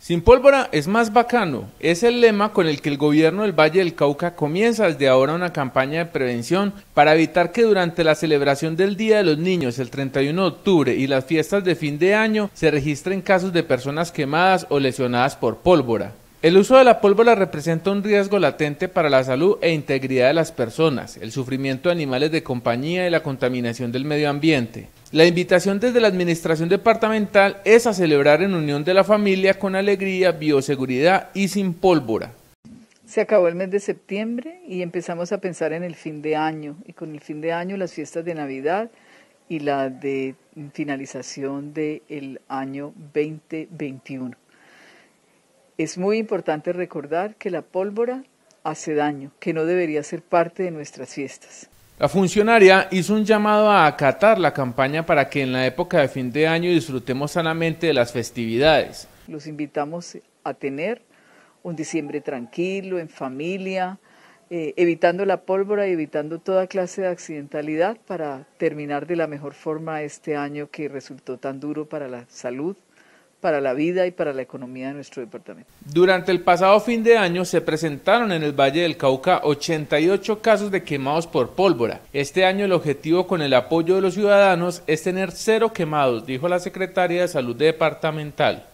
Sin pólvora es más bacano, es el lema con el que el gobierno del Valle del Cauca comienza desde ahora una campaña de prevención para evitar que durante la celebración del Día de los Niños el 31 de octubre y las fiestas de fin de año se registren casos de personas quemadas o lesionadas por pólvora. El uso de la pólvora representa un riesgo latente para la salud e integridad de las personas, el sufrimiento de animales de compañía y la contaminación del medio ambiente. La invitación desde la Administración Departamental es a celebrar en unión de la familia con alegría, bioseguridad y sin pólvora. Se acabó el mes de septiembre y empezamos a pensar en el fin de año y con el fin de año las fiestas de Navidad y la de finalización del año 2021. Es muy importante recordar que la pólvora hace daño, que no debería ser parte de nuestras fiestas. La funcionaria hizo un llamado a acatar la campaña para que en la época de fin de año disfrutemos sanamente de las festividades. Los invitamos a tener un diciembre tranquilo, en familia, eh, evitando la pólvora y evitando toda clase de accidentalidad para terminar de la mejor forma este año que resultó tan duro para la salud para la vida y para la economía de nuestro departamento. Durante el pasado fin de año se presentaron en el Valle del Cauca 88 casos de quemados por pólvora. Este año el objetivo con el apoyo de los ciudadanos es tener cero quemados, dijo la secretaria de Salud Departamental.